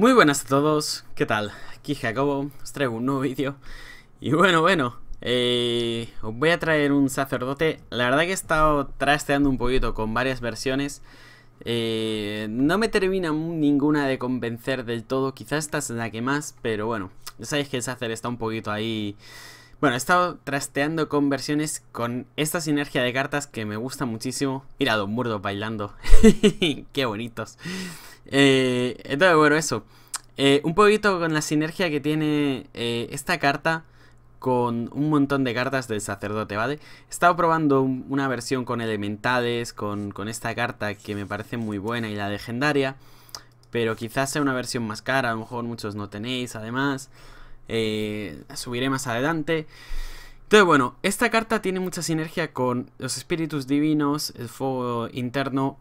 Muy buenas a todos, ¿qué tal? Aquí Jacobo, os traigo un nuevo vídeo Y bueno, bueno, eh, os voy a traer un sacerdote La verdad que he estado trasteando un poquito con varias versiones eh, No me termina ninguna de convencer del todo, quizás esta es la que más Pero bueno, ya sabéis que el sacer está un poquito ahí... Bueno, he estado trasteando con versiones con esta sinergia de cartas que me gusta muchísimo Mira, a Don bailando Qué bonitos eh, entonces, bueno, eso. Eh, un poquito con la sinergia que tiene eh, esta carta con un montón de cartas del sacerdote, ¿vale? He estado probando una versión con elementales, con, con, esta carta que me parece muy buena y la legendaria, pero quizás sea una versión más cara, a lo mejor muchos no tenéis, además, eh, subiré más adelante. Entonces, bueno, esta carta tiene mucha sinergia con los espíritus divinos, el fuego interno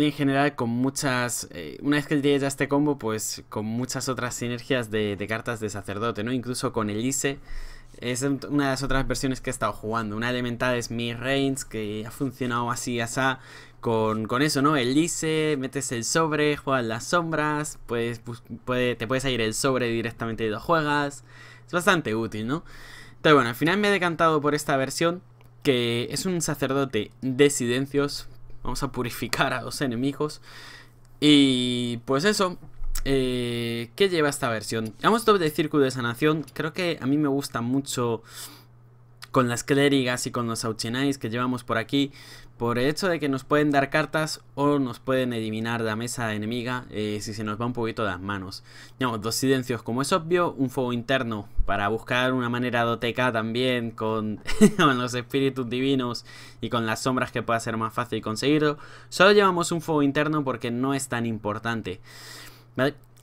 en general con muchas... Eh, una vez que el ya este combo, pues con muchas otras sinergias de, cartas de sacerdote, ¿no? Incluso con Elise. Es una de las otras versiones que he estado jugando. Una elemental es Mi Reigns, que ha funcionado así, asá. Con, con eso, ¿no? Elise, metes el sobre, juegas las sombras, pues, te puedes ir el sobre directamente y lo juegas. Es bastante útil, ¿no? pero bueno, al final me he decantado por esta versión, que es un sacerdote de silencios, Vamos a purificar a los enemigos. Y pues eso. Eh, ¿Qué lleva esta versión? Vamos todo de Círculo de Sanación. Creo que a mí me gusta mucho con las clérigas y con los auchinais que llevamos por aquí por el hecho de que nos pueden dar cartas o nos pueden eliminar la mesa enemiga eh, si se nos va un poquito de las manos. Tenemos dos silencios como es obvio, un fuego interno para buscar una manera doteca también con, los espíritus divinos y con las sombras que pueda ser más fácil conseguirlo. Solo llevamos un fuego interno porque no es tan importante.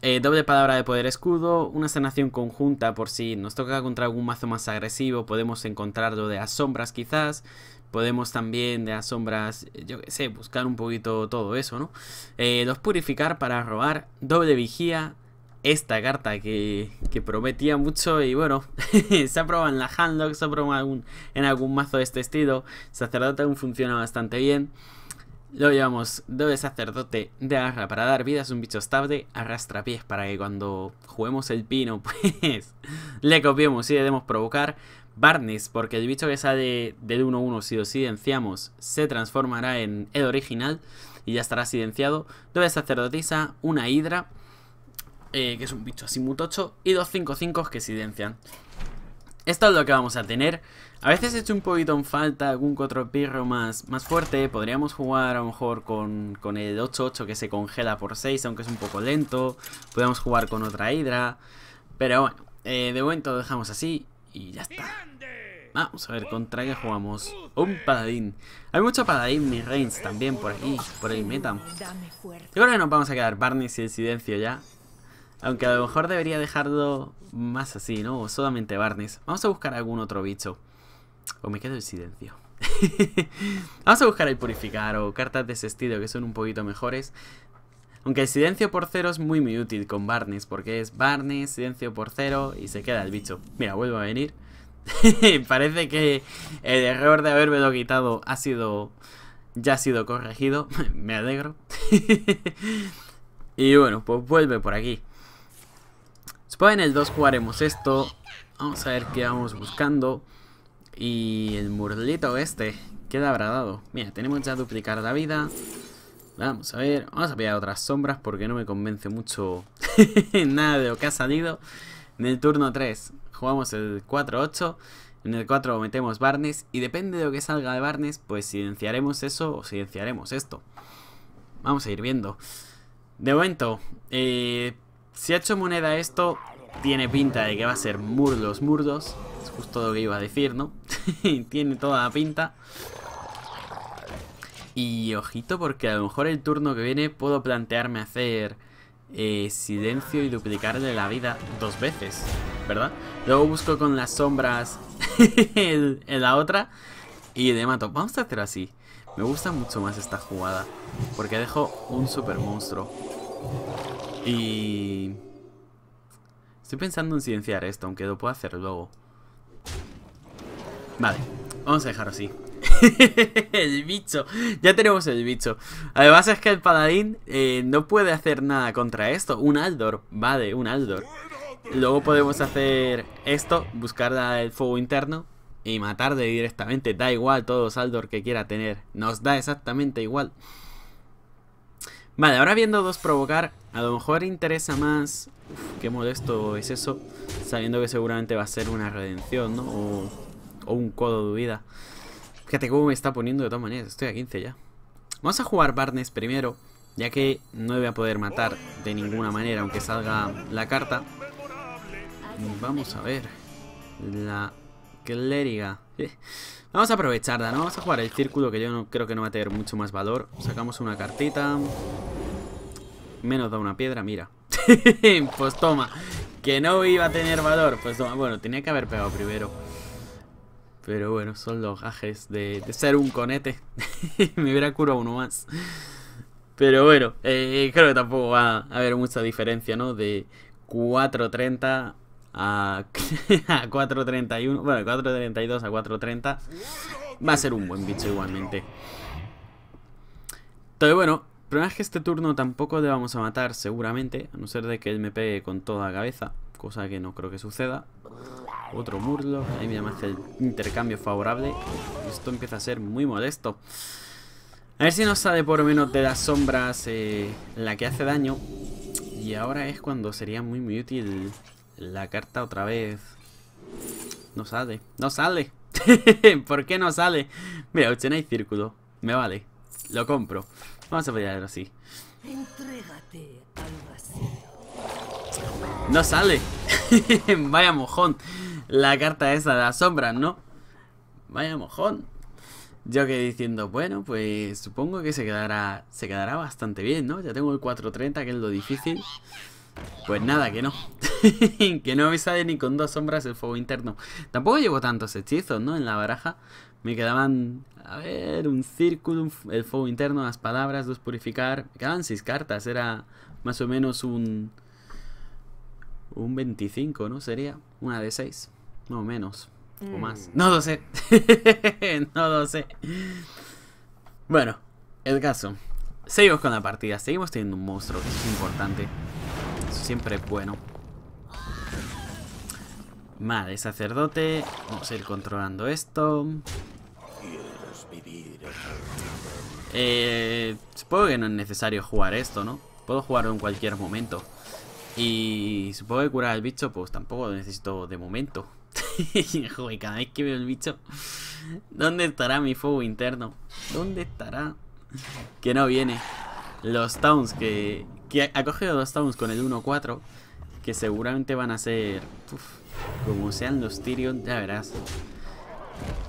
Eh, doble palabra de poder escudo, una sanación conjunta por si nos toca contra algún mazo más agresivo, podemos encontrarlo de las sombras quizás, Podemos también de las sombras, eh, yo que sé, buscar un poquito todo eso, ¿no? Eh, los purificar para robar, doble vigía, esta carta que, prometía mucho y bueno, se ha probado en la Handlock, se ha probado en algún, mazo de este estilo, sacerdote aún funciona bastante bien. Lo llevamos doble sacerdote de arra para dar vida, es un bicho estable, arrastra pies para que cuando juguemos el pino pues le copiemos y le demos provocar. Barnes, porque el bicho que sale del 1-1 si lo silenciamos se transformará en el original y ya estará silenciado. Doble sacerdotisa, una hidra, eh, que es un bicho así mutocho, y dos 5-5 que silencian. Esto es lo que vamos a tener. A veces he hecho un poquito en falta algún otro pirro más, más fuerte. Podríamos jugar a lo mejor con, el 8-8 que se congela por 6, aunque es un poco lento. Podríamos jugar con otra hidra. Pero bueno, eh, de momento lo dejamos así. Y ya está. Vamos a ver contra qué jugamos. Un paladín. Hay mucho paladín mi Reigns también por aquí, por el meta. Yo creo que nos vamos a quedar barnes y el silencio ya. Aunque a lo mejor debería dejarlo más así, ¿no? O solamente Barnes. Vamos a buscar algún otro bicho. O me quedo el silencio. Vamos a buscar el purificar o cartas de ese estilo que son un poquito mejores. Aunque el silencio por cero es muy muy útil con Barnes, porque es Barnes, silencio por cero y se queda el bicho. Mira, vuelvo a venir. Parece que el error de haberme lo quitado ha sido... ya ha sido corregido. Me alegro. y bueno, pues vuelve por aquí. Supongo en el 2 jugaremos esto. Vamos a ver qué vamos buscando. Y el murlito este, queda abradado. Mira, tenemos ya duplicar la vida. Vamos a ver, vamos a pillar otras sombras porque no me convence mucho nada de lo que ha salido. En el turno 3 jugamos el 4-8, en el 4 metemos Barnes y depende de lo que salga de Barnes, pues silenciaremos eso o silenciaremos esto. Vamos a ir viendo. De momento, eh, si ha hecho moneda esto, tiene pinta de que va a ser murlos murdos. Es justo lo que iba a decir, ¿no? tiene toda la pinta. Y ojito porque a lo mejor el turno que viene puedo plantearme hacer eh, silencio y duplicarle la vida dos veces, ¿verdad? Luego busco con las sombras en la otra y le mato. Vamos a hacer así. Me gusta mucho más esta jugada porque dejo un super monstruo. Y... Estoy pensando en silenciar esto, aunque lo puedo hacer luego. Vale, vamos a dejarlo así el bicho. Ya tenemos el bicho. Además es que el paladín eh, no puede hacer nada contra esto. Un Aldor, vale, un Aldor. Luego podemos hacer esto, buscar el fuego interno y matarle directamente. Da igual todos los Aldor que quiera tener. Nos da exactamente igual. Vale, ahora viendo dos provocar, a lo mejor interesa más... qué molesto es eso, sabiendo que seguramente va a ser una redención, ¿no? O, o un codo de vida. Fíjate cómo me está poniendo de todas maneras. Estoy a 15 ya. Vamos a jugar Barnes primero, ya que no voy a poder matar de ninguna manera, aunque salga la carta. Vamos a ver. La clériga. Eh, vamos a aprovecharla, ¿no? Vamos a jugar el círculo, que yo no creo que no va a tener mucho más valor. Sacamos una cartita. Menos da una piedra, mira. pues toma. Que no iba a tener valor. Pues Bueno, tenía que haber pegado primero. Pero bueno, son los gajes de, ser un conete. Me hubiera curado uno más. Pero bueno, eh, creo que tampoco va a haber mucha diferencia, ¿no? De 4.30 a, 4.31. Bueno, 4.32 a 4.30. Va a ser un buen bicho igualmente. Entonces bueno, problema es que este turno tampoco le vamos a matar seguramente. A no ser de que él me pegue con toda cabeza cosa que no creo que suceda. Otro murlo. ahí me llama el intercambio favorable. Esto empieza a ser muy molesto. A ver si nos sale por lo menos de las sombras eh, la que hace daño. Y ahora es cuando sería muy muy útil la carta otra vez. No sale, no sale. ¿Por qué no sale? Mira, hay círculo. Me vale. Lo compro. Vamos a pelear así. Entrégate al vacío. No sale. Vaya mojón. La carta esa de las sombras, ¿no? Vaya mojón. Yo que diciendo, bueno, pues supongo que se quedará, se quedará bastante bien, ¿no? Ya tengo el 430, que es lo difícil. Pues nada, que no. que no me sale ni con dos sombras el fuego interno. Tampoco llevo tantos hechizos, ¿no? En la baraja. Me quedaban, a ver, un círculo, el fuego interno, las palabras, dos purificar. Me quedaban seis cartas. Era más o menos un un 25, ¿no? Sería una de 6, no menos, o mm. más. No lo sé, no lo sé. Bueno, el caso. Seguimos con la partida, seguimos teniendo un monstruo, es importante. siempre es bueno. Vale, sacerdote, vamos a ir controlando esto. Eh, supongo que no es necesario jugar esto, ¿no? Puedo jugarlo en cualquier momento. Y supongo que curar al bicho, pues tampoco lo necesito de momento. Joder, cada vez que veo el bicho, ¿dónde estará mi fuego interno? ¿Dónde estará? Que no viene. Los Towns, que, que ha cogido dos Towns con el 1-4, que seguramente van a ser. como sean los Tyrion, ya verás.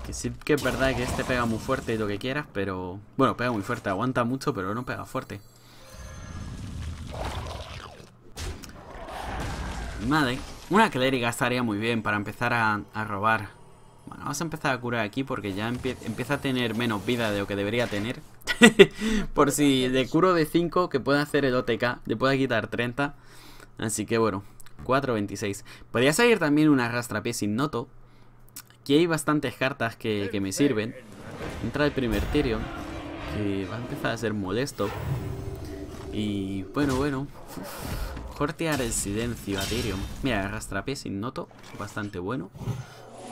Que sí que es verdad que este pega muy fuerte y lo que quieras, pero. Bueno, pega muy fuerte, aguanta mucho, pero no pega fuerte. madre Una clériga estaría muy bien para empezar a, robar. Bueno, vamos a empezar a curar aquí porque ya empieza a tener menos vida de lo que debería tener. Por si le curo de 5, que pueda hacer el OTK, le pueda quitar 30. Así que bueno, 4.26. Podría salir también una rastrapié sin noto. Aquí hay bastantes cartas que, me sirven. Entra el primer Tyrion, que va a empezar a ser molesto. Y bueno, bueno silencio a residencio, Ethereum. Mira, sin noto Bastante bueno.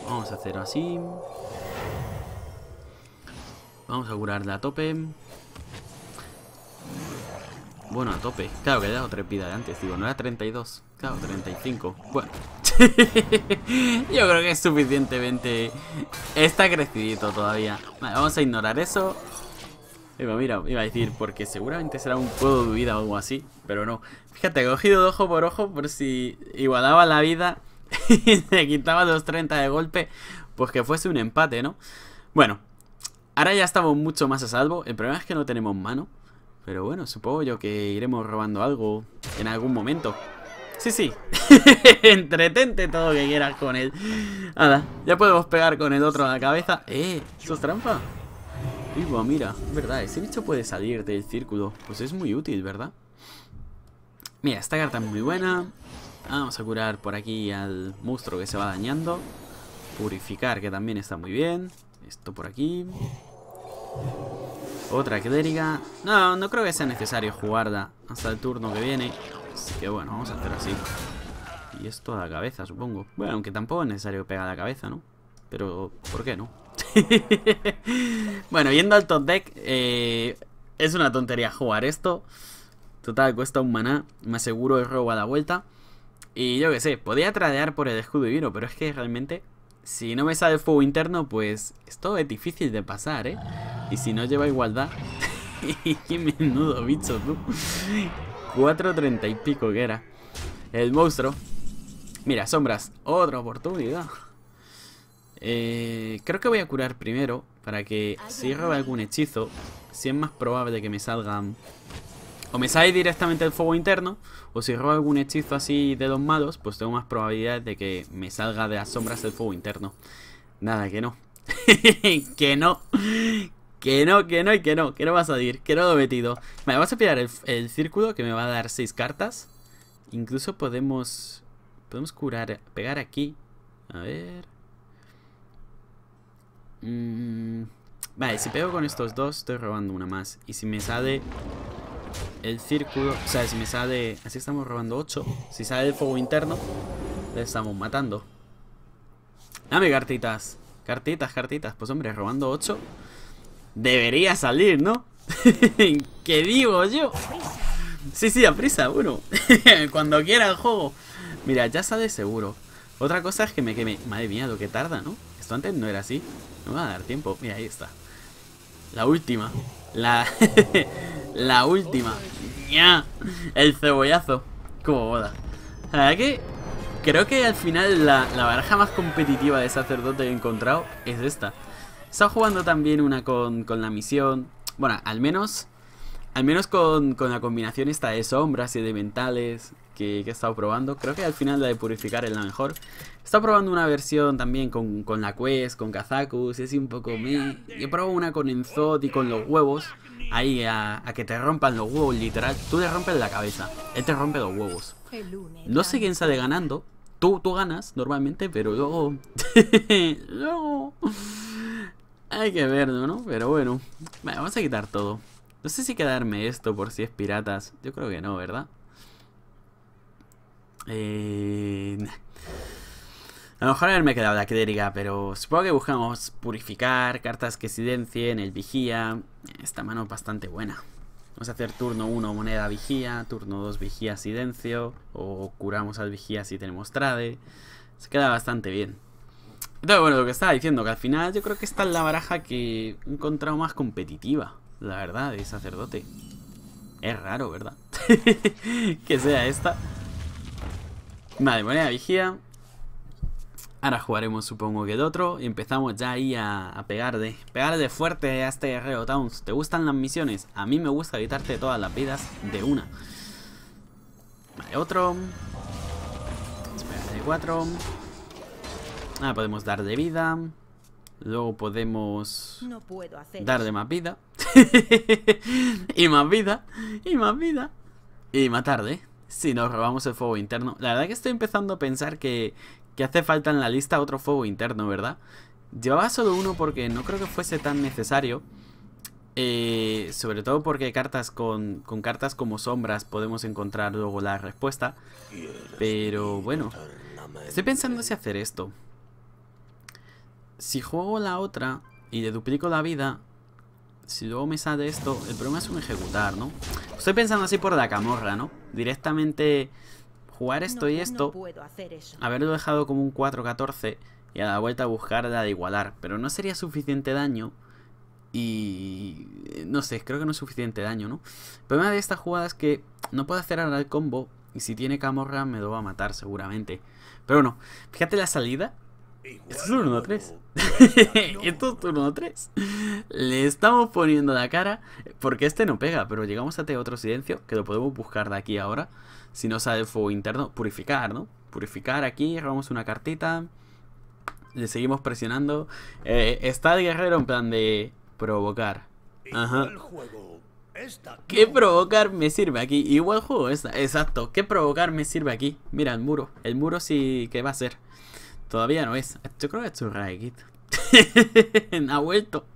Vamos a hacerlo así. Vamos a curarla a tope. Bueno, a tope. Claro que he dado 3 de antes, digo, no era 32. Claro, 35. Bueno. Yo creo que es suficientemente... Está crecidito todavía. Vale, vamos a ignorar eso. Iba, mira, iba a decir, porque seguramente será un juego de vida o algo así, pero no. Fíjate, cogido de ojo por ojo por si igualaba la vida y se quitaba los 30 de golpe, pues que fuese un empate, ¿no? Bueno, ahora ya estamos mucho más a salvo. El problema es que no tenemos mano, pero bueno, supongo yo que iremos robando algo en algún momento. Sí, sí. Entretente todo que quieras con él. Nada, ya podemos pegar con el otro a la cabeza. ¡Eh! ¿Eso trampa? mira, verdad, ese bicho puede salir del círculo. Pues es muy útil, ¿verdad? Mira, esta carta es muy buena. Vamos a curar por aquí al monstruo que se va dañando. Purificar, que también está muy bien. Esto por aquí. Otra clériga. No, no creo que sea necesario jugarla hasta el turno que viene. Así que bueno, vamos a hacer así. Y esto a la cabeza, supongo. Bueno, aunque tampoco es necesario pegar a la cabeza, ¿no? Pero, ¿por qué no? bueno, yendo al top deck, eh, es una tontería jugar esto. Total, cuesta un maná. Me aseguro el robo a la vuelta. Y yo que sé, podía tradear por el escudo divino, pero es que realmente, si no me sale fuego interno, pues esto es difícil de pasar, ¿eh? Y si no lleva igualdad... ¡Qué menudo bicho, tú! 4.30 y pico que era. El monstruo. Mira, sombras, otra oportunidad. Eh, creo que voy a curar primero para que si roba algún hechizo, si es más probable que me salgan... Um, o me sale directamente el fuego interno, o si roba algún hechizo así de los malos, pues tengo más probabilidad de que me salga de las sombras el fuego interno. Nada, que no. que no. Que no, que no y que no. Que no va a salir. Que no lo he metido. Vale, vamos a pillar el, el círculo que me va a dar 6 cartas. Incluso podemos... Podemos curar... Pegar aquí. A ver... Mm, vale, si pego con estos dos, estoy robando una más. Y si me sale el círculo... O sea, si me sale... Así estamos robando 8. Si sale el fuego interno, le estamos matando. Dame cartitas. Cartitas, cartitas. Pues hombre, robando 8 debería salir, ¿no? ¿Qué digo yo? Sí, sí, a prisa, uno. Cuando quiera el juego. Mira, ya sale seguro. Otra cosa es que me queme. Madre mía, lo que tarda, ¿no? Esto antes no era así. No me va a dar tiempo. Mira, ahí está. La última. La... la última. ¡Ya! El cebollazo. Como boda. La verdad que... Creo que al final la, baraja más competitiva de sacerdote he encontrado es esta. He jugando también una con, con la misión... Bueno, al menos al menos con, la combinación esta de sombras y de mentales que, he estado probando. Creo que al final la de purificar es la mejor. He estado probando una versión también con, la Quest, con Kazakus, es un poco me. He probado una con Enzot y con los huevos. Ahí a, que te rompan los huevos, literal. Tú le rompes la cabeza, él te rompe los huevos. No sé quién sale ganando, Tú, tú, ganas normalmente, pero luego. luego. Hay que verlo, ¿no? Pero bueno. vamos a quitar todo. No sé si quedarme esto por si es piratas. Yo creo que no, ¿verdad? Eh, a lo mejor haberme quedado la clériga, pero supongo que buscamos purificar, cartas que silencien, el vigía. Esta mano es bastante buena. Vamos a hacer turno 1 moneda vigía, turno 2 vigía silencio, o curamos al vigía si tenemos trade. Se queda bastante bien. Entonces, bueno, lo que estaba diciendo, que al final yo creo que esta es la baraja que he encontrado más competitiva. La verdad, es sacerdote. Es raro, ¿verdad? que sea esta. Vale, moneda vigía. Ahora jugaremos supongo que de otro. Y empezamos ya ahí a, pegar de pegar de fuerte a este guerrero Towns. ¿Te gustan las misiones? A mí me gusta quitarte todas las vidas de una. Vale, otro. Espera, de cuatro. Ah, podemos dar de vida. Luego podemos no puedo hacer dar de más vida. y más vida, y más vida. Y más tarde, si nos robamos el fuego interno. La verdad que estoy empezando a pensar que, que hace falta en la lista otro fuego interno, ¿verdad? Llevaba solo uno porque no creo que fuese tan necesario. Eh, sobre todo porque cartas con, con, cartas como sombras podemos encontrar luego la respuesta. Pero bueno, estoy pensando si hacer esto. Si juego la otra y le duplico la vida, si luego me sale esto, el problema es un ejecutar, ¿no? Estoy pensando así por la camorra, ¿no? Directamente jugar esto y esto, haberlo dejado como un 4-14 y a la vuelta buscar la de igualar, pero no sería suficiente daño y no sé, creo que no es suficiente daño, ¿no? El problema de esta jugada es que no puedo hacer ahora el combo y si tiene camorra me lo va a matar seguramente. Pero bueno, fíjate la salida esto es un 1-3. Esto es un 3 Le estamos poniendo la cara. Porque este no pega, pero llegamos a otro silencio. Que lo podemos buscar de aquí ahora. Si no sale el fuego interno, purificar, ¿no? Purificar aquí, robamos una cartita. Le seguimos presionando. Eh, está el guerrero en plan de provocar. Ajá. ¿Qué provocar me sirve aquí? Igual juego esta, exacto. ¿Qué provocar me sirve aquí? Mira el muro. El muro sí que va a ser. Todavía no es. Yo creo que es un Raikid. ha vuelto.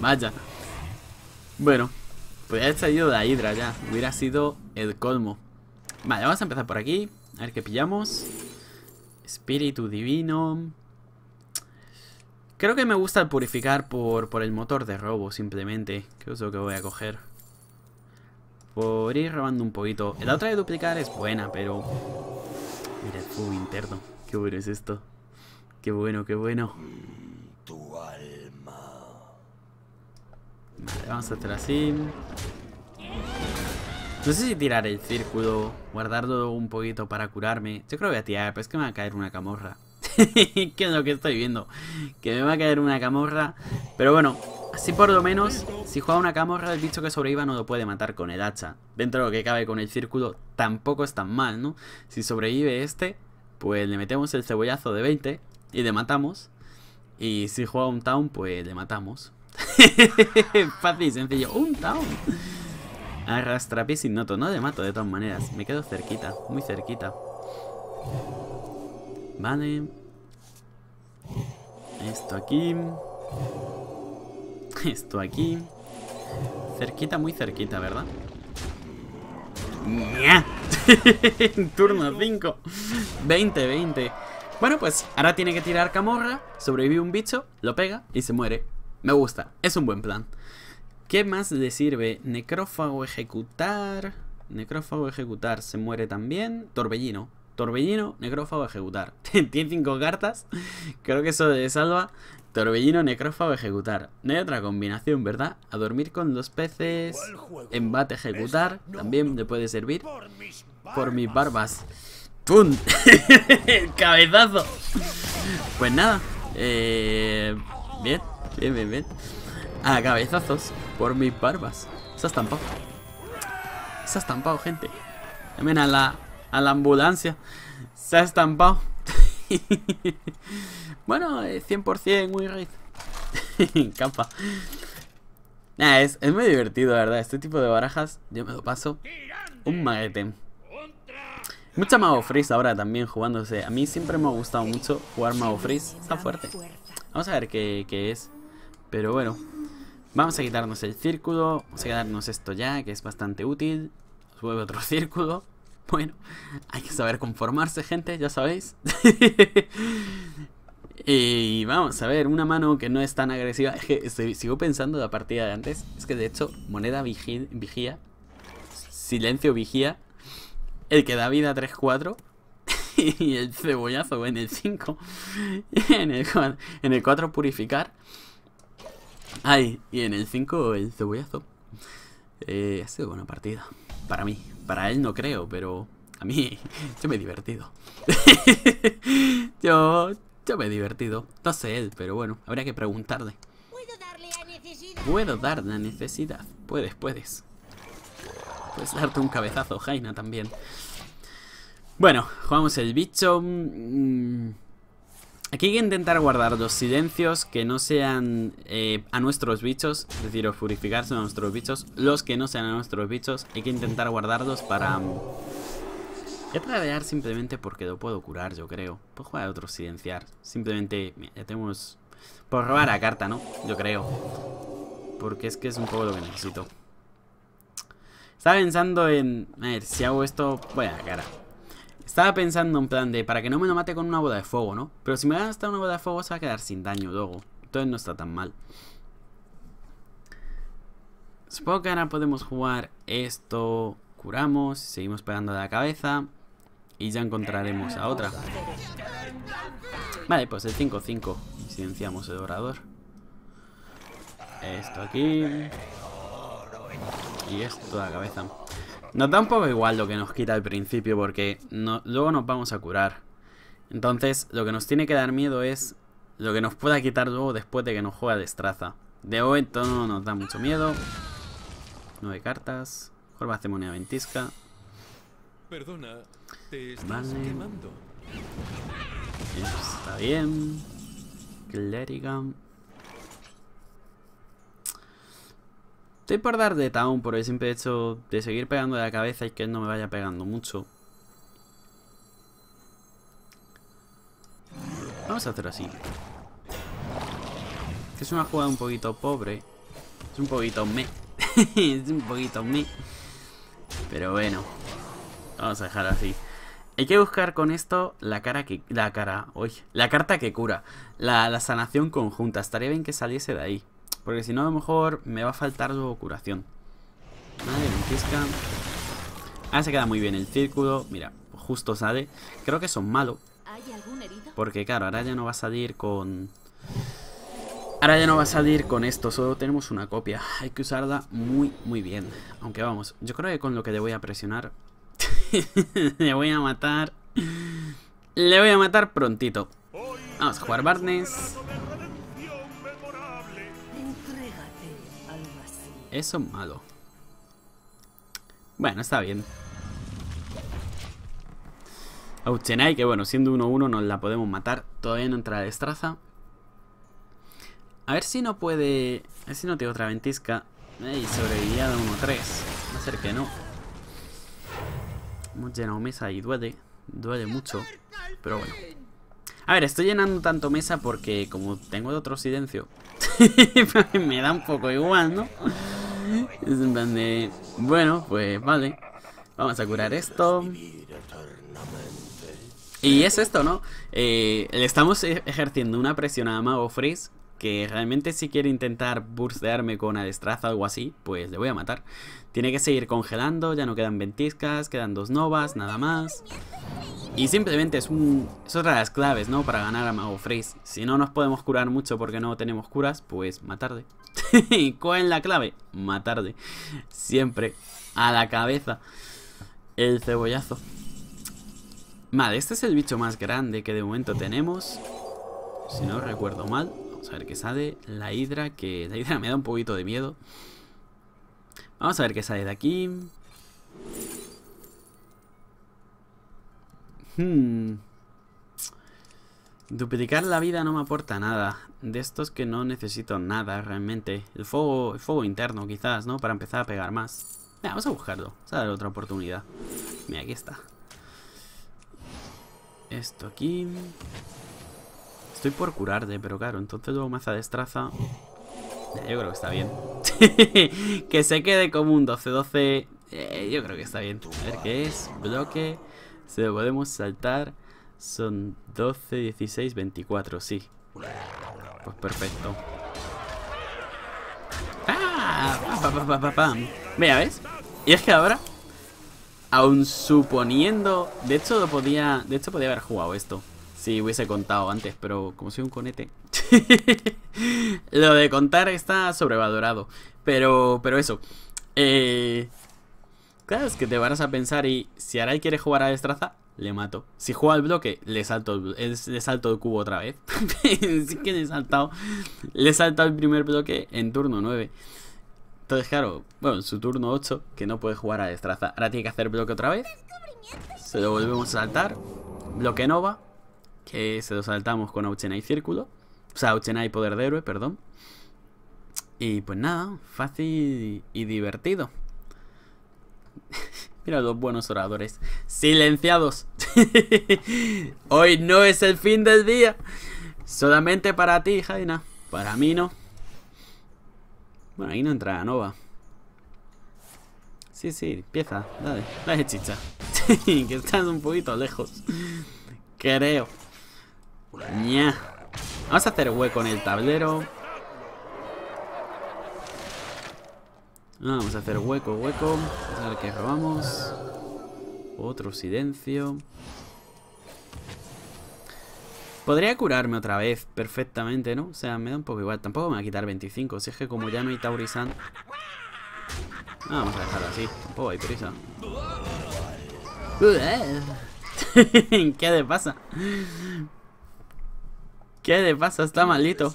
Vaya. Bueno, pues haber salido de la hidra ya. Hubiera sido el colmo. Vale, vamos a empezar por aquí. A ver qué pillamos. Espíritu divino. Creo que me gusta el purificar por, por el motor de robo, simplemente. Que es lo que voy a coger. Por ir robando un poquito. La otra de duplicar es buena, pero Mira el interno. Qué bueno es esto. Qué bueno, qué bueno. Vale, vamos a hacer así. No sé si tirar el círculo, guardarlo un poquito para curarme. Yo creo que voy a tirar, pero es que me va a caer una camorra. Qué es lo que estoy viendo. Que me va a caer una camorra. Pero bueno, Así por lo menos, si juega una camorra, el bicho que sobreviva no lo puede matar con el hacha. Dentro de lo que cabe con el círculo, tampoco es tan mal, ¿no? Si sobrevive este, pues le metemos el cebollazo de 20 y le matamos. Y si juega un town, pues le matamos. Fácil y sencillo. Un town. arrastra y noto. No le mato de todas maneras. Me quedo cerquita. Muy cerquita. Vale. Esto aquí. esto aquí. Cerquita, muy cerquita, ¿verdad? Turno 5. 20, 20. Bueno, pues ahora tiene que tirar camorra, sobrevive un bicho, lo pega y se muere. Me gusta, es un buen plan. ¿Qué más le sirve? Necrófago ejecutar. Necrófago ejecutar, se muere también. Torbellino. Torbellino, necrófago ejecutar. Tiene 5 cartas. Creo que eso le salva. Torbellino, necrófago, ejecutar. No hay otra combinación, ¿verdad? A dormir con los peces, embate, ejecutar. También le puede servir. Por mis barbas. ¡Pum! ¡Cabezazo! Pues nada. Eh, bien, bien, bien, A cabezazos por mis barbas. Se ha estampado. Se ha estampado, gente. Ven a la, a la ambulancia. Se ha estampado. bueno, 100% muy Capa Capa es, es, muy divertido, la verdad. Este tipo de barajas, yo me lo paso. Un maguete. Mucha Mago Freeze ahora también jugándose. A mí siempre me ha gustado mucho jugar Mago Freeze. Está fuerte. Vamos a ver qué, es. Pero bueno. Vamos a quitarnos el círculo. Vamos a quitarnos esto ya, que es bastante útil. Os otro círculo. Bueno, hay que saber conformarse, gente, ya sabéis. y vamos a ver, una mano que no es tan agresiva. Es que sigo pensando la partida de antes. Es que de hecho, moneda vigía. Silencio vigía. El que da vida 3-4. y el cebollazo en el 5. en el, en 4 purificar. Ay, y en el 5 el cebollazo. Eh, ha sido buena partida. Para mí. Para él no creo, pero a mí yo me he divertido. yo, yo me he divertido. No sé él, pero bueno, habría que preguntarle. Puedo darle a necesidad. la necesidad. Puedes, puedes. Puedes darte un cabezazo, Jaina, también. Bueno, jugamos el bicho. Mm, Aquí hay que intentar guardar los silencios que no sean eh, a nuestros bichos, es decir, purificarse a nuestros bichos. Los que no sean a nuestros bichos, hay que intentar guardarlos para... Mm, voy a tradear simplemente porque lo puedo curar, yo creo. Puedo jugar a otro silenciar. Simplemente, ya tenemos... Por robar a carta, ¿no? Yo creo. Porque es que es un poco lo que necesito. Estaba pensando en... A ver, si hago esto, voy a la cara. Estaba pensando en plan de, para que no me lo mate con una boda de fuego, ¿no? Pero si me hasta una boda de fuego se va a quedar sin daño luego. Entonces no está tan mal. Supongo que ahora podemos jugar esto. Curamos, seguimos pegando a la cabeza. Y ya encontraremos a otra. Vale, pues el 5-5. Silenciamos el orador. Esto aquí. Y esto a la cabeza. Nos da un poco igual lo que nos quita al principio porque luego nos vamos a curar. Entonces, lo que nos tiene que dar miedo es lo que nos pueda quitar luego después de que nos juega destraza. De momento no nos da mucho miedo. Nueve cartas. jorba cemonia ventisca. Perdona, te estás vale. quemando. Está bien. Clericam Estoy por dar de town, por siempre he hecho de seguir pegando de la cabeza y que él no me vaya pegando mucho. Vamos a hacer así. Que es una jugada un poquito pobre. Es un poquito me. es un poquito me. Pero bueno. Vamos a dejar así. Hay que buscar con esto la cara que... La cara... Uy, la carta que cura. la sanación conjunta. Estaría bien que saliese de ahí. Porque si no, a lo mejor me va a faltar su curación. Vale, ventisca. Ah, se queda muy bien el círculo. Mira, justo sale. Creo que son malos. Porque claro, ahora ya no va a salir con... Ahora ya no va a salir con esto, solo tenemos una copia. Hay que usarla muy, muy bien. Aunque vamos, yo creo que con lo que le voy a presionar... le voy a matar... Le voy a matar prontito. Vamos a jugar Barnes. Eso es malo. Bueno, está bien. Auchenai, que bueno, siendo 1-1 nos la podemos matar. Todavía no entra la destraza. A ver si no puede... A ver si no tiene otra ventisca. Ey, a 1-3. Va a ser que no. Hemos llenado mesa y duele. Duele mucho. Pero bueno. A ver, estoy llenando tanto mesa porque como tengo otro silencio... me da un poco igual, ¿no? es bueno, pues vale, vamos a curar esto. Y es esto, ¿no? Eh, le estamos e-, ejerciendo una presión a Mago Freeze que realmente si quiere intentar burstearme con una destraza o algo así, pues le voy a matar. Tiene que seguir congelando, ya no quedan ventiscas, quedan dos novas, nada más. Y simplemente es, un, es otra de las claves, ¿no? Para ganar a Mago Freeze. Si no nos podemos curar mucho porque no tenemos curas, pues matarle. cuál es la clave? Matarle. Siempre. A la cabeza. El cebollazo. Vale, este es el bicho más grande que de momento tenemos. Si no recuerdo mal. Vamos a ver qué sale. La hidra, que la hidra me da un poquito de miedo. Vamos a ver qué sale de aquí. Hmm. Duplicar la vida no me aporta nada. De estos que no necesito nada realmente. El fuego, fuego interno quizás, ¿no? Para empezar a pegar más. vamos a buscarlo. Vamos a dar otra oportunidad. Mira, aquí está. Esto aquí. Estoy por curarte, pero claro, entonces luego maza destraza. yo creo que está bien. que se quede como un 12-12. Eh, yo creo que está bien. A ver qué es. Bloque. Se lo podemos saltar. Son 12, 16, 24. Sí. Pues perfecto. ¡Ah! Mira, ¿ves? Y es que ahora Aún suponiendo... De hecho, lo podía, de hecho, podía haber jugado esto. Si hubiese contado antes, pero como soy un conete... Lo de contar está sobrevalorado. Pero, pero eso. Eh, claro, es que te vas a pensar y si Arai quiere jugar a destraza, le mato. Si juega al bloque, le salto el, salto cubo otra vez. sí que le he saltado. Le he saltado el primer bloque en turno 9. Entonces, claro, bueno, en su turno 8, que no puede jugar a destraza. Ahora tiene que hacer bloque otra vez. Se lo volvemos a saltar. Bloque Nova, que se lo saltamos con Auchena y Círculo. O sea, Uchenai Poder de Héroe, perdón. Y pues nada, fácil y divertido. Mira los buenos oradores. Silenciados. Hoy no es el fin del día. Solamente para ti, Jaina. Para mí no. Bueno, ahí no entra Nova. Sí, sí, empieza. Dale, dale chicha. que estás un poquito lejos. Creo. Ña. Vamos a hacer hueco en el tablero. Ah, vamos a hacer hueco, hueco. a ver qué robamos. Otro silencio. Podría curarme otra vez perfectamente, ¿no? O sea, me da un poco igual. Tampoco me va a quitar 25. Si es que como ya no hay Taurisan... Ah, vamos a dejarlo así. Tampoco hay prisa. ¿Qué te pasa? ¿Qué le pasa? Está malito.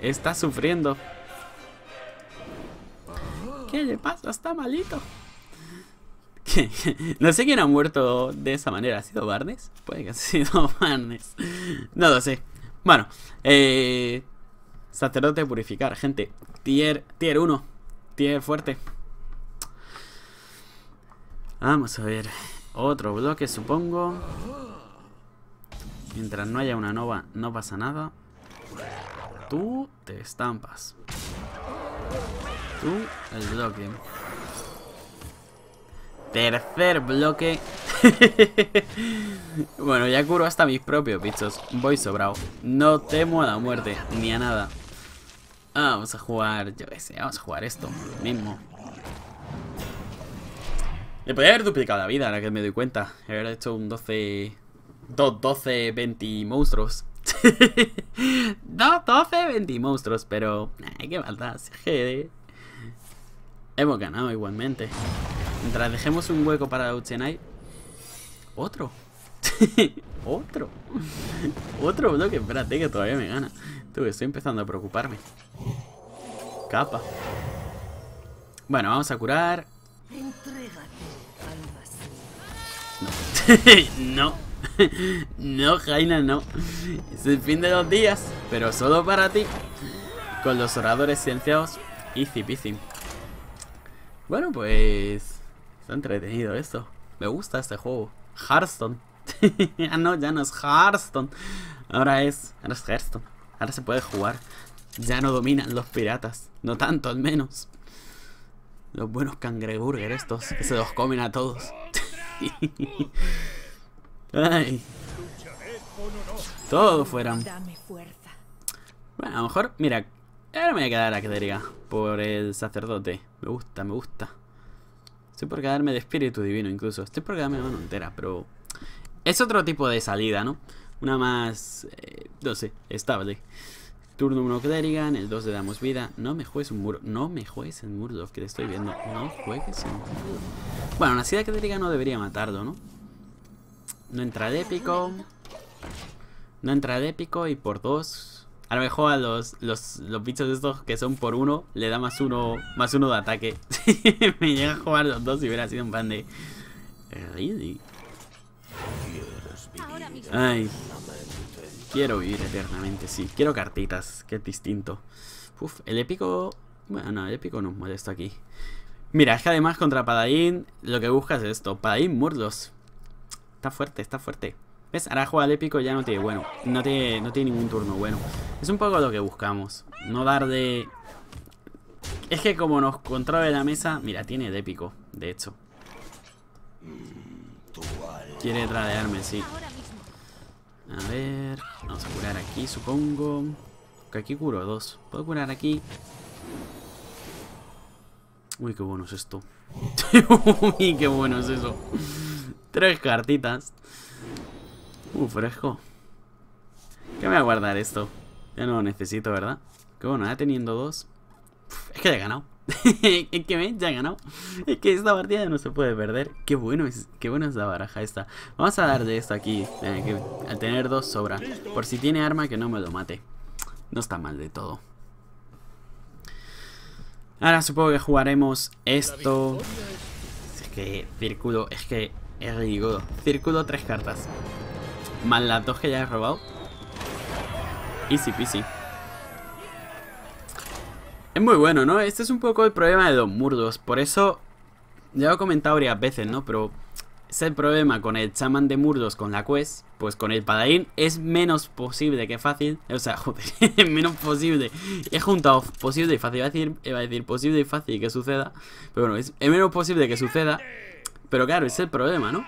Está sufriendo. ¿Qué le pasa? Está malito. No sé quién ha muerto de esa manera. ¿Ha sido Barnes? Puede que ha sido Barnes. No lo sé. Bueno, eh, sacerdote purificar, gente. Tier, tier 1. Tier fuerte. Vamos a ver. Otro bloque, supongo. Mientras no haya una nova, no pasa nada. Tú te estampas. Tú, el bloque. Tercer bloque. bueno, ya curo hasta mis propios bichos. Voy sobrado. No temo a la muerte, ni a nada. Ah, vamos a jugar, yo qué sé, vamos a jugar esto lo mismo. Le podría haber duplicado la vida, ahora que me doy cuenta. Haber hecho un 12 Dos, 12, 20 monstruos. Dos, 12, 20 monstruos, pero... qué maldad, Hemos ganado igualmente. Mientras dejemos un hueco para Uchenai... Otro. Otro. Otro que Espérate que todavía me gana. estoy empezando a preocuparme. Capa. Bueno, vamos a curar. No. no. no, Jaina, no. Es el fin de los días, pero solo para ti. Con los oradores silenciados, easy peasy. Bueno, pues... Está entretenido esto. Me gusta este juego. Hearthstone. ah, no, ya no es Hearthstone. Ahora es... Ahora es Hearthstone. Ahora se puede jugar. Ya no dominan los piratas. No tanto, al menos. Los buenos cangreburger estos, que se los comen a todos. Todo fuera. Bueno, a lo mejor, mira, ahora me voy a quedar a Clériga por el sacerdote. Me gusta, me gusta. Estoy por quedarme de espíritu divino incluso. Estoy por quedarme de mano entera, pero... Es otro tipo de salida, ¿no? Una más... Eh, no sé, estable. Turno 1 clériga, en el 2 le damos vida. No me juegues un muro. No me juegues el muro, que te estoy viendo. No juegues el muro. Bueno, una ciudad clériga no debería matarlo, ¿no? No entra de épico. No entra de épico y por dos. A lo mejor a los, los, los bichos estos que son por uno le da más uno, más uno de ataque. Me llega a jugar los dos y hubiera sido un pan de... Really? Eh, Ay. Quiero vivir eternamente, sí. Quiero cartitas, que distinto. Uf, el épico... Bueno, no, el épico no molesta aquí. Mira, es que además contra Padaín lo que buscas es esto. Padaín Murlos Está fuerte, está fuerte. ¿Ves? Ahora jugar épico ya no tiene, bueno, no tiene, no tiene ningún turno bueno. Es un poco lo que buscamos. No dar de... Es que como nos controla la mesa... Mira, tiene de épico, de hecho. Quiere tradearme, sí. A ver... Vamos a curar aquí, supongo. Que aquí curo dos. Puedo curar aquí. Uy, qué bueno es esto. Uy, qué bueno es eso. Tres cartitas. Uh, fresco. ¿Qué me va a guardar esto? Ya no lo necesito, ¿verdad? Que bueno, ya teniendo dos. es que ya he ganado. es que ya he ganado. Es que esta partida no se puede perder. Qué bueno es, qué buena es la baraja esta. Vamos a dar de esto aquí. Eh, al tener dos sobra. Por si tiene arma que no me lo mate. No está mal de todo. Ahora supongo que jugaremos esto. Es que, círculo, es que es ridículo. Círculo, tres cartas. Más las dos que ya he robado. Easy peasy. Es muy bueno, ¿no? Este es un poco el problema de los murdos. Por eso, ya lo he comentado varias veces, ¿no? Pero es el problema con el chamán de murdos con la quest. Pues con el paladín es menos posible que fácil. O sea, joder, es menos posible. He juntado posible y fácil. Iba a decir, a decir posible y fácil que suceda. Pero bueno, es, es menos posible que suceda pero claro, es el problema, ¿no?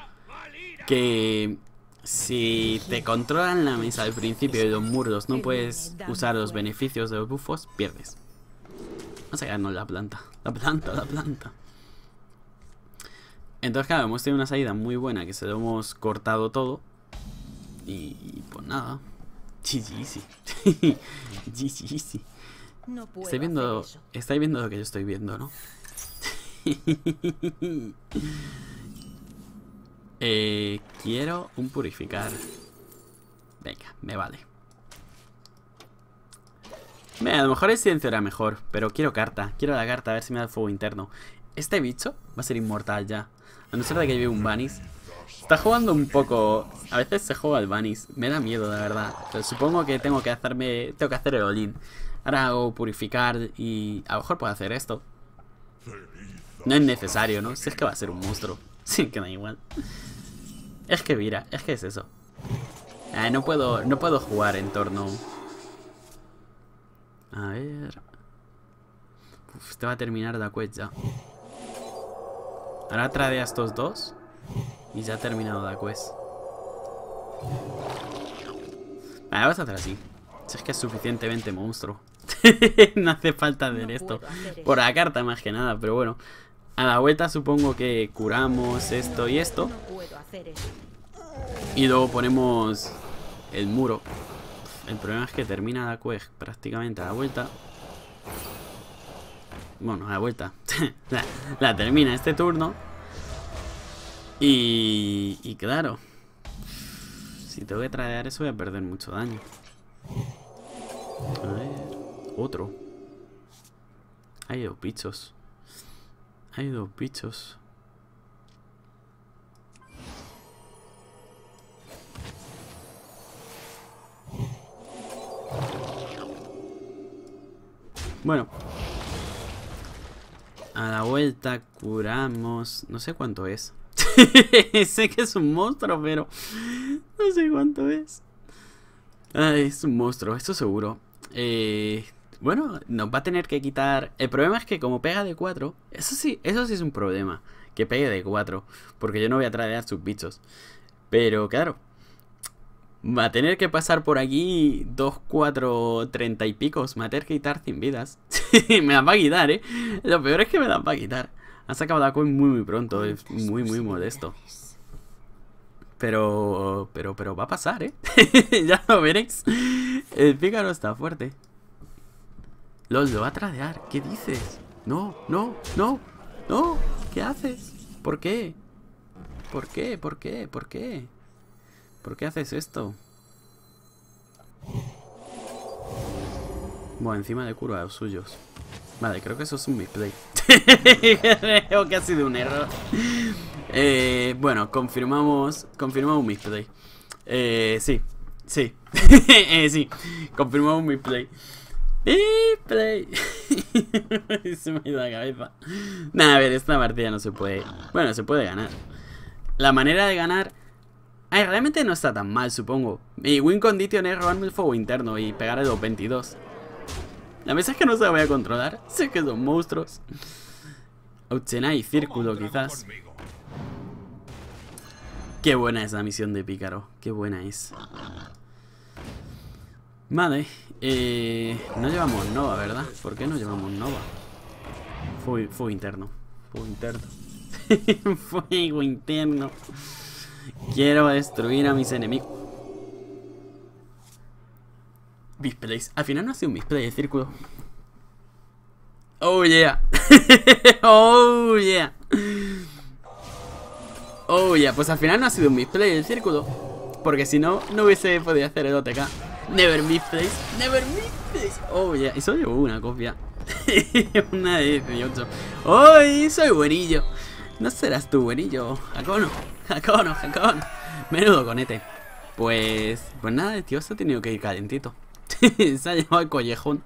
Que si te controlan la mesa al principio y los muros no puedes usar los beneficios de los bufos, pierdes. Vamos a ganarnos la planta. La planta, la planta. Entonces, claro, hemos tenido una salida muy buena que se lo hemos cortado todo. Y pues nada. GG GG Estáis viendo lo que yo estoy viendo, ¿no? Eh, quiero un purificar. Venga, me vale. a lo mejor el silencio era mejor, pero quiero carta. Quiero la carta, a ver si me da fuego interno. Este bicho va a ser inmortal ya. A no ser de que lleve un Banis. Está jugando un poco... A veces se juega el Banis. Me da miedo, de verdad. Pero supongo que tengo que hacerme... Tengo que hacer el Olin. Ahora hago purificar y... A lo mejor puedo hacer esto. No es necesario, ¿no? Si es que va a ser un monstruo. Sí, que da igual. Es que mira, es que es eso. Ah, no puedo, no puedo jugar en torno. A ver. Uf, este va a terminar la ya. Ahora trae a estos dos. Y ya ha terminado la quest. Vale, vas a hacer así. Si es que es suficientemente monstruo. no hace falta hacer esto. Por la carta más que nada, pero bueno. A la vuelta supongo que curamos esto y esto. Y luego ponemos el muro. El problema es que termina la quest prácticamente a la vuelta. Bueno, a la vuelta. la, termina este turno. Y, claro. Si tengo que tradear eso voy a perder mucho daño. A ver. Otro. Hay dos bichos. Hay dos bichos. Bueno. A la vuelta curamos. No sé cuánto es. sé que es un monstruo, pero no sé cuánto es. Ah, es un monstruo, esto seguro. Eh, bueno, nos va a tener que quitar... El problema es que como pega de 4... Eso sí, eso sí es un problema. Que pegue de 4. Porque yo no voy a a sus bichos. Pero claro. Va a tener que pasar por aquí 2, 4, 30 y picos. va a tener que quitar sin vidas. me dan va a quitar, ¿eh? Lo peor es que me dan para a quitar. Ha sacado la coin muy, muy pronto. Es muy, muy modesto. Pero, pero, pero va a pasar, ¿eh? ya lo veréis. El pícaro está fuerte. LOL, lo va a tradear. ¿Qué dices? No, no, no, no. ¿Qué haces? ¿Por qué? ¿Por qué? ¿Por qué? ¿Por qué? ¿Por qué haces esto? Bueno, encima de curva, los suyos. Vale, creo que eso es un misplay. creo que ha sido un error. Eh, bueno, confirmamos. Confirmamos un misplay. Eh, sí, sí. Eh, sí, confirmamos un misplay. Y play. se me ha ido la cabeza. Nada, a ver, esta partida no se puede... Bueno, se puede ganar. La manera de ganar... Ay, realmente no está tan mal, supongo. Mi win condition es robarme el fuego interno y pegar los 22. La mesa es que no se la voy a controlar. Sé que son monstruos. y círculo, quizás. Qué buena es la misión de Pícaro. Qué buena es. Vale, no llevamos Nova, ¿verdad? ¿Por qué no llevamos Nova? Fue, interno. Fuego interno. Fuego interno. Quiero destruir a mis enemigos. Misplays. Al final no ha sido un misplay el círculo. Oh yeah. oh yeah. Oh yeah. Pues al final no ha sido un misplay el círculo. Porque si no, no hubiese podido hacer el OTK. Never meet Never meet place. Oh, ya. Y solo una copia. una de 18 ¡Ay! soy buenillo. No serás tú buenillo. Jacono. Jacono, Jacono. Menudo conete. Pues. Pues nada, tío se ha tenido que ir calentito. se ha llevado el collejón.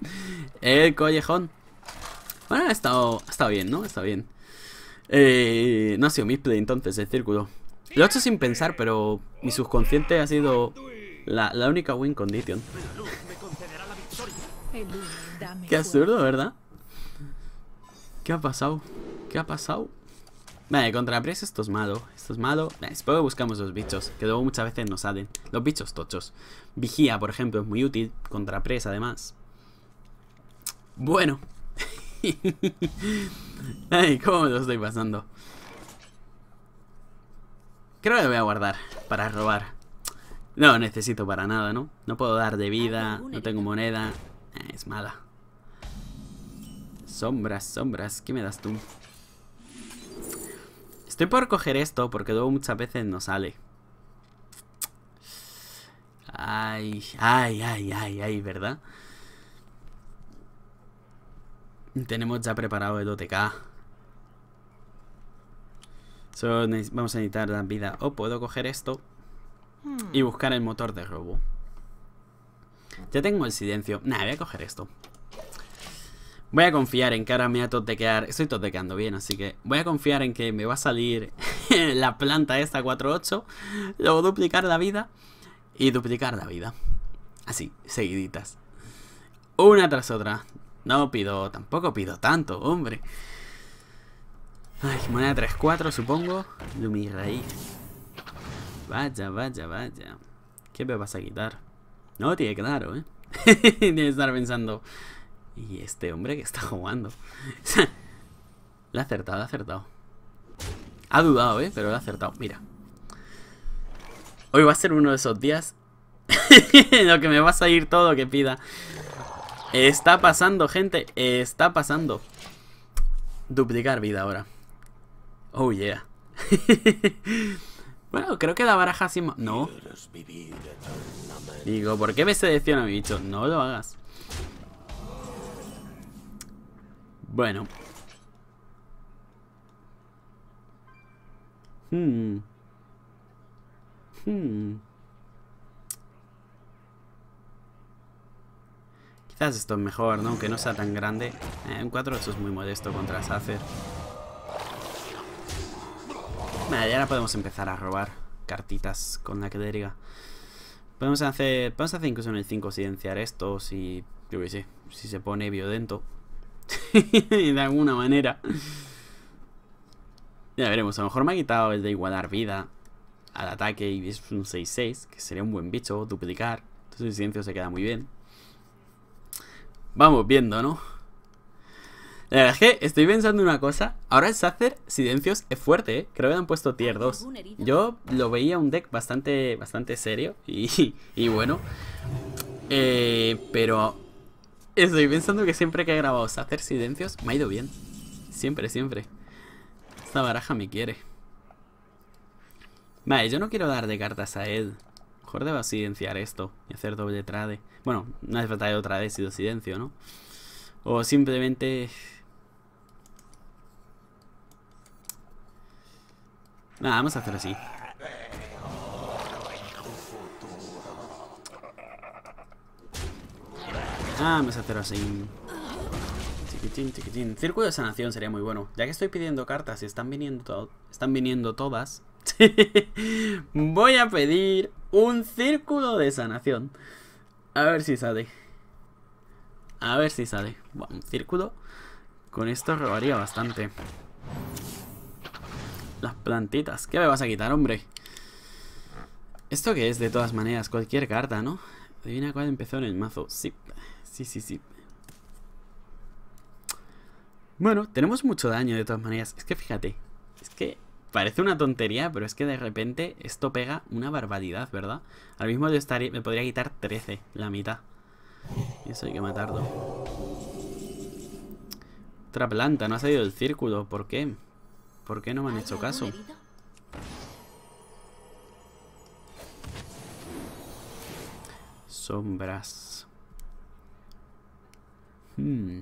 El collejón. Bueno, ha estado, ha estado bien, ¿no? Está bien. Eh, no ha sido misplay entonces el círculo. Lo he hecho sin pensar, pero mi subconsciente ha sido la, única win condition. Qué absurdo, ¿verdad? ¿Qué ha pasado? ¿Qué ha pasado? Vale, contra esto es malo. Esto es malo. después buscamos los bichos, que luego muchas veces nos salen. Los bichos tochos. Vigía, por ejemplo, es muy útil. Contra además. Bueno. Ay, cómo lo estoy pasando. Creo que lo voy a guardar para robar. No necesito para nada, ¿no? No puedo dar de vida, ah, no tengo moneda. Ah, es mala. Sombras, sombras. ¿Qué me das tú? Estoy por coger esto porque luego muchas veces no sale. Ay, ay, ay, ay, ay, ¿verdad? Tenemos ya preparado el OTK. Solo vamos a necesitar la vida. O oh, puedo coger esto. Y buscar el motor de robo. Ya tengo el silencio. Nada, voy a coger esto. Voy a confiar en que ahora me voy a totequear. Estoy totequeando bien, así que voy a confiar en que me va a salir la planta esta 4-8. Luego duplicar la vida. Y duplicar la vida. Así, seguiditas. Una tras otra. No pido, tampoco pido tanto, hombre. Ay, moneda 3-4, supongo. raíz... Vaya, vaya, vaya. ¿Qué me vas a quitar? No tiene claro, ¿eh? Tiene que estar pensando. ¿Y este hombre que está jugando? Le ha acertado, le ha acertado. Ha dudado, ¿eh? Pero le ha acertado. Mira. Hoy va a ser uno de esos días. en lo que me va a salir todo que pida. Está pasando, gente. Está pasando. Duplicar vida ahora. Oh, yeah. Bueno, creo que la baraja sí... No. Digo, ¿por qué me selecciona mi bicho? No lo hagas. Bueno. Hmm. Hmm. Quizás esto es mejor, ¿no? Aunque no sea tan grande. En eh, un 4 esto es muy modesto contra Sacer. Vale, ahora podemos empezar a robar cartitas con la clériga. Podemos hacer, podemos hacer incluso en el 5 silenciar esto, si, yo qué sé, si se pone violento. de alguna manera. Ya veremos, a lo mejor me ha quitado el de igualar vida al ataque y es un 6-6, que sería un buen bicho, duplicar. Entonces el silencio se queda muy bien. Vamos viendo, ¿no? La verdad es que estoy pensando una cosa. Ahora el Sacer Silencios es fuerte, ¿eh? Creo que le han puesto tier 2. Yo lo veía un deck bastante, bastante serio y, bueno. Eh, pero estoy pensando que siempre que he grabado Sacer Silencios me ha ido bien. Siempre, siempre. Esta baraja me quiere. Vale, yo no quiero dar de cartas a él. Mejor debo silenciar esto y hacer doble trade. Bueno, no hace falta de otra vez sido silencio, ¿no? O simplemente Nada, vamos a hacer así. Ah, vamos a hacer así. Chiquitín, chiquitín. Círculo de sanación sería muy bueno. Ya que estoy pidiendo cartas y están viniendo, están viniendo todas. voy a pedir un círculo de sanación. A ver si sale. A ver si sale. Bueno, un círculo. Con esto robaría bastante. Las plantitas. ¿Qué me vas a quitar, hombre? Esto que es, de todas maneras, cualquier carta, ¿no? Adivina cuál empezó en el mazo. Sí, sí, sí, sí. Bueno, tenemos mucho daño de todas maneras. Es que fíjate, es que parece una tontería, pero es que de repente esto pega una barbaridad, ¿verdad? Ahora mismo yo estaría, me podría quitar 13, la mitad. Y eso hay que matarlo. Otra planta, no ha salido del círculo, ¿por qué? ¿Por qué no me han hecho caso? Sombras. Hmm.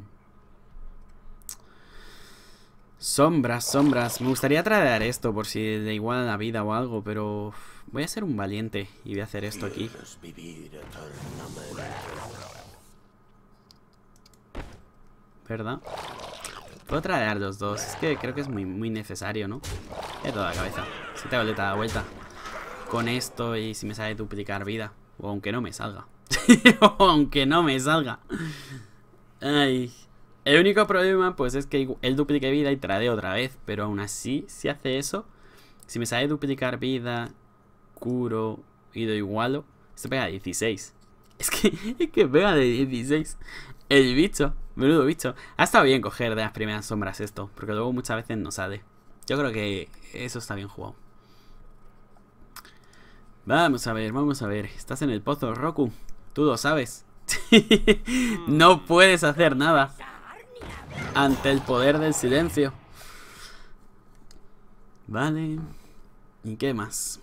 Sombras, sombras. Me gustaría traer esto por si da igual la vida o algo, pero voy a ser un valiente y voy a hacer esto aquí. ¿Verdad? Puedo tradear los dos. Es que creo que es muy, muy necesario, ¿no? De toda la cabeza. Si te la vuelta. Con esto y si me sale duplicar vida. O aunque no me salga. o aunque no me salga. Ay. El único problema, pues, es que él duplique vida y trae otra vez. Pero aún así, si hace eso, si me sale duplicar vida, curo y doy igualo, se pega 16. Es que, es que pega de 16 el bicho. Menudo bicho. Ha estado bien coger de las primeras sombras esto, porque luego muchas veces no sale. Yo creo que eso está bien jugado. Vamos a ver, vamos a ver. Estás en el pozo, Roku. Tú lo sabes. no puedes hacer nada ante el poder del silencio. Vale. ¿Y qué más?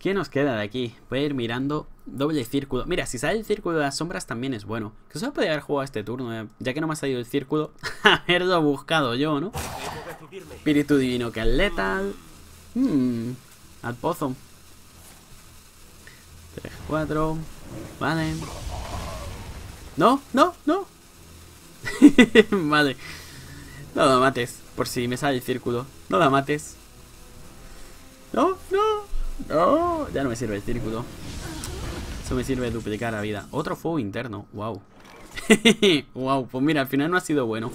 ¿Qué nos queda de aquí? Voy a ir mirando doble círculo. Mira, si sale el círculo de las sombras también es bueno. Que solo podría haber jugado este turno, eh, ya que no me ha salido el círculo. haberlo buscado yo, ¿no? Espíritu divino que al letal. Hmm, al pozo. 3, 4. Vale. No, no, no. vale. No la mates, por si me sale el círculo. No la mates. No, no, Oh, ya no me sirve el círculo. Eso me sirve duplicar la vida. Otro fuego interno. Wow. wow, pues mira, al final no ha sido bueno.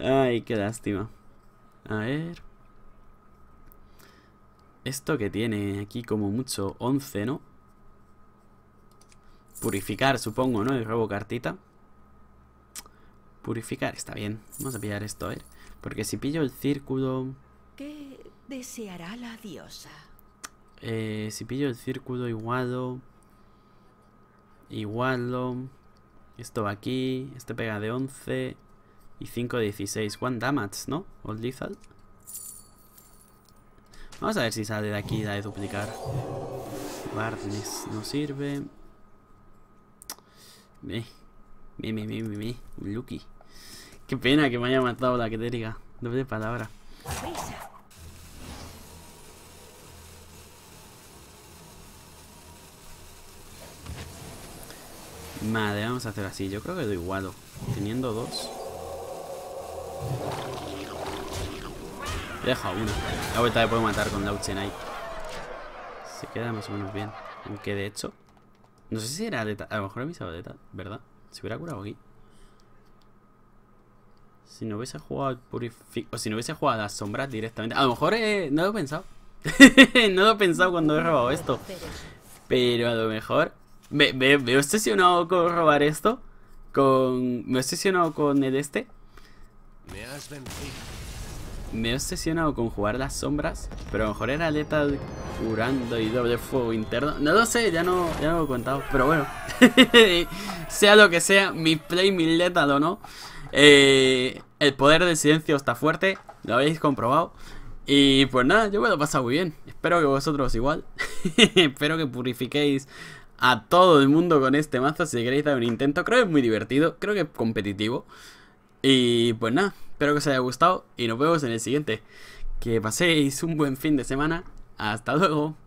Ay, qué lástima. A ver. Esto que tiene aquí como mucho 11, ¿no? Purificar, supongo, ¿no? El robo cartita. Purificar, está bien. Vamos a pillar esto, a ver. Porque si pillo el círculo... ¿Qué? deseará la diosa. Eh, si pillo el círculo, igualo. Igualo. Esto va aquí. Este pega de 11. Y 5 de 16. One damage, ¿no? Old lethal. Vamos a ver si sale de aquí la de duplicar. Barnes no sirve. Me, me, me, me, me, Lucky. Qué pena que me haya matado la que te diga. Doble palabra. Madre, vamos a hacer así. Yo creo que doy igual. Teniendo dos. Deja uno. Ahorita le puedo matar con la Se queda más o menos bien. Aunque de hecho. No sé si era A lo mejor he avisado ¿verdad? Se hubiera curado aquí. Si no hubiese jugado Purific... O si no hubiese jugado a las sombras directamente. A lo mejor eh, no lo he pensado. no lo he pensado cuando he robado esto. Pero a lo mejor me, he obsesionado con robar esto. Con. Me he obsesionado con el este. Me he obsesionado con jugar las sombras. Pero a lo mejor era letal curando y doble fuego interno. No lo sé, ya no, lo he contado. Pero bueno. sea lo que sea, mi play, mi letal o no. Eh, el poder del silencio está fuerte. Lo habéis comprobado. Y pues nada, yo me lo he pasado muy bien. Espero que vosotros igual. Espero que purifiquéis a todo el mundo con este mazo si queréis dar un intento. Creo que es muy divertido, creo que es competitivo. Y pues nada, espero que os haya gustado y nos vemos en el siguiente. Que paséis un buen fin de semana. Hasta luego.